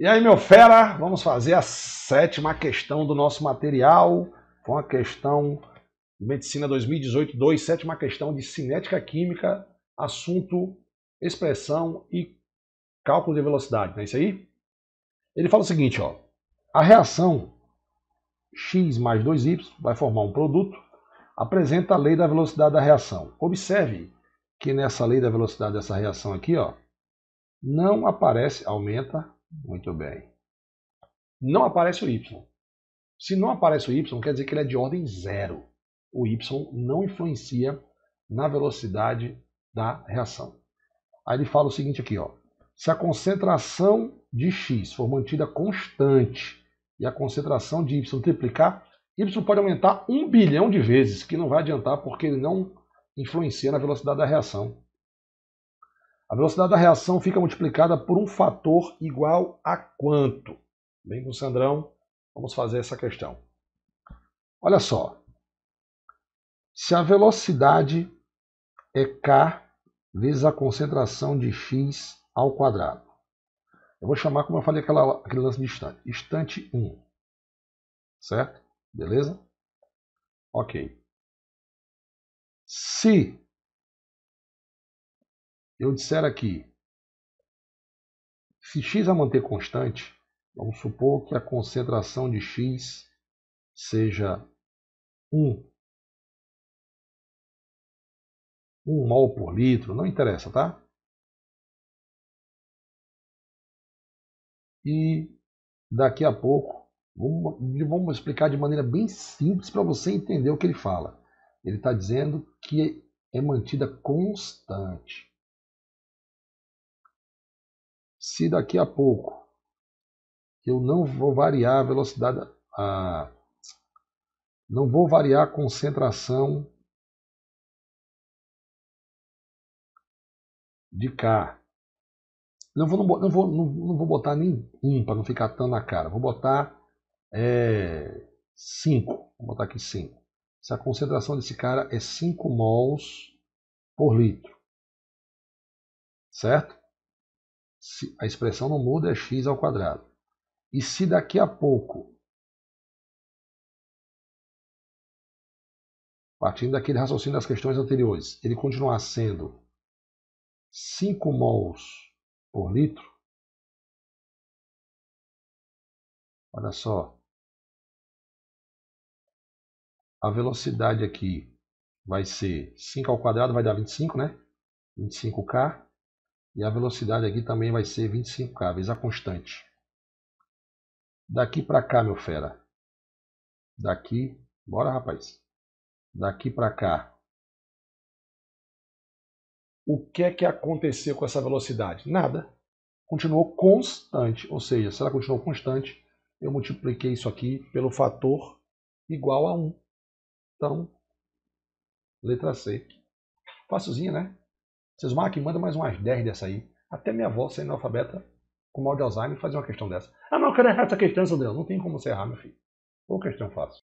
E aí, meu fera, vamos fazer a sétima questão do nosso material. Foi uma questão de Medicina 2018-2, sétima questão de Cinética Química, assunto expressão e cálculo de velocidade, não é isso aí? Ele fala o seguinte, ó. A reação X mais 2Y vai formar um produto, apresenta a lei da velocidade da reação. Observe que nessa lei da velocidade dessa reação aqui, ó, não aparece, aumenta muito bem. Não aparece o Y. Se não aparece o Y, quer dizer que ele é de ordem zero. O Y não influencia na velocidade da reação. Aí ele fala o seguinte aqui, ó. Se a concentração de X for mantida constante e a concentração de Y triplicar, Y pode aumentar um bilhão de vezes, que não vai adiantar porque ele não influencia na velocidade da reação. A velocidade da reação fica multiplicada por um fator igual a quanto? Vem com o Sandrão, vamos fazer essa questão. Olha só. Se a velocidade é k vezes a concentração de x ao quadrado. Eu vou chamar, como eu falei, aquela, aquele lance de instante. Instante 1. Certo? Beleza? Ok. Se eu disser aqui, se x a é manter constante, vamos supor que a concentração de x seja 1, 1 mol por litro, não interessa, tá? E daqui a pouco, vamos, vamos explicar de maneira bem simples para você entender o que ele fala. Ele está dizendo que é mantida constante se daqui a pouco eu não vou variar a velocidade, a, não vou variar a concentração de K. Não vou, não, não vou, não, não, vou botar nem um para não ficar tão na cara. Vou botar é, 5. Vou botar aqui 5. Se a concentração desse cara é 5 mols por litro. Certo? se a expressão não muda, é x ao quadrado. E se daqui a pouco, partindo daquele raciocínio das questões anteriores, ele continuar sendo 5 mols por litro, olha só, a velocidade aqui vai ser 5 ao quadrado, vai dar 25, né? 25k e a velocidade aqui também vai ser 25K, vezes a constante. Daqui para cá, meu fera. Daqui, bora rapaz. Daqui para cá. O que é que aconteceu com essa velocidade? Nada. Continuou constante, ou seja, se ela continuou constante, eu multipliquei isso aqui pelo fator igual a 1. Então, letra C. Fácilzinha, né? Vocês aqui, manda mais umas 10 dessa aí. Até minha avó, sendo analfabeta, com mal de Alzheimer, fazer uma questão dessa. Ah, não, eu quero errar essa questão, seu Deus. Não tem como você errar, meu filho. Ou questão fácil.